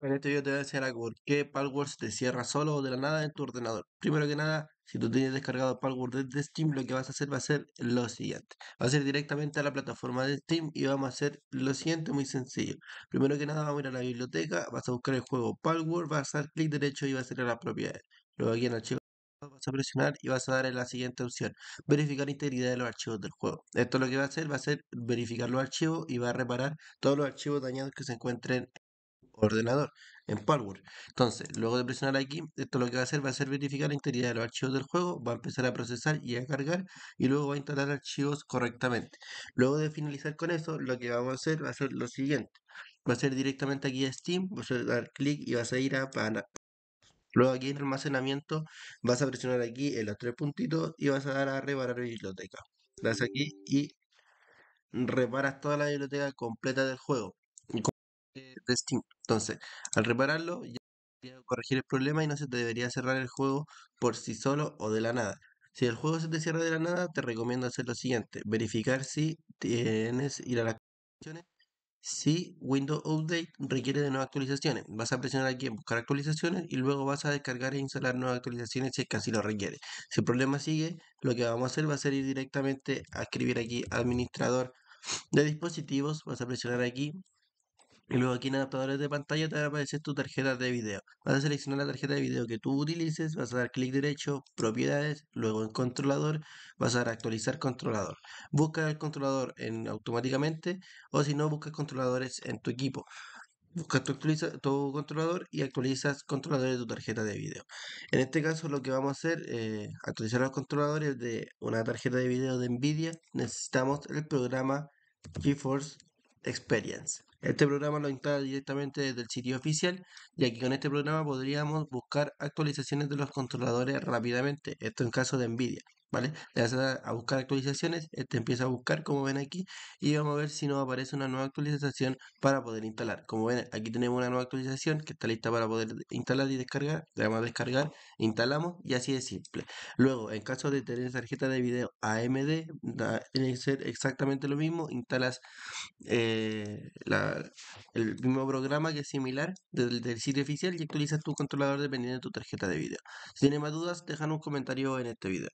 En este video te voy a decir algo, ¿por qué se te cierra solo o de la nada en tu ordenador? Primero que nada, si tú tienes descargado Palworld desde Steam, lo que vas a hacer va a ser lo siguiente. Vas a ir directamente a la plataforma de Steam y vamos a hacer lo siguiente muy sencillo. Primero que nada, vamos a ir a la biblioteca, vas a buscar el juego Palworld, vas a dar clic derecho y vas a ir a las propiedades. Luego aquí en archivo vas a presionar y vas a dar en la siguiente opción, verificar integridad de los archivos del juego. Esto lo que va a hacer va a ser verificar los archivos y va a reparar todos los archivos dañados que se encuentren en ordenador, en Power. Entonces, luego de presionar aquí, esto lo que va a hacer va a ser verificar la integridad de los archivos del juego, va a empezar a procesar y a cargar y luego va a instalar archivos correctamente. Luego de finalizar con eso, lo que vamos a hacer va a ser lo siguiente. Va a ser directamente aquí a Steam, vas a dar clic y vas a ir a para Luego aquí en almacenamiento vas a presionar aquí en los tres puntitos y vas a dar a reparar biblioteca. Das aquí y reparas toda la biblioteca completa del juego. Steam. Entonces, al repararlo, ya debería corregir el problema y no se debería cerrar el juego por sí solo o de la nada. Si el juego se te cierra de la nada, te recomiendo hacer lo siguiente: verificar si tienes ir a las actualizaciones. Si Windows Update requiere de nuevas actualizaciones, vas a presionar aquí en buscar actualizaciones y luego vas a descargar e instalar nuevas actualizaciones si es así lo requiere. Si el problema sigue, lo que vamos a hacer va a ser ir directamente a escribir aquí administrador de dispositivos, vas a presionar aquí y luego aquí en adaptadores de pantalla te va a aparecer tu tarjeta de video. Vas a seleccionar la tarjeta de video que tú utilices, vas a dar clic derecho, propiedades, luego en controlador, vas a dar actualizar controlador. Busca el controlador en, automáticamente o si no, busca controladores en tu equipo. busca tu, tu, controlador y actualizas controladores de tu tarjeta de video. En este caso lo que vamos a hacer, eh, actualizar los controladores de una tarjeta de video de NVIDIA, necesitamos el programa GeForce Experience. Este programa lo instala directamente desde el sitio oficial, y aquí con este programa podríamos buscar actualizaciones de los controladores rápidamente, esto en caso de NVIDIA. ¿vale? Le vas a, buscar actualizaciones, eh, te empieza a buscar como ven aquí y vamos a ver si nos aparece una nueva actualización para poder instalar. Como ven, aquí tenemos una nueva actualización que está lista para poder instalar y descargar, le damos a descargar, instalamos y así de simple. Luego, en caso de tener tarjeta de video AMD, tiene que ser exactamente lo mismo, instalas eh, el mismo programa que es similar del, del sitio oficial y actualizas tu controlador dependiendo de tu tarjeta de video. Si tienes más dudas, dejan un comentario en este video.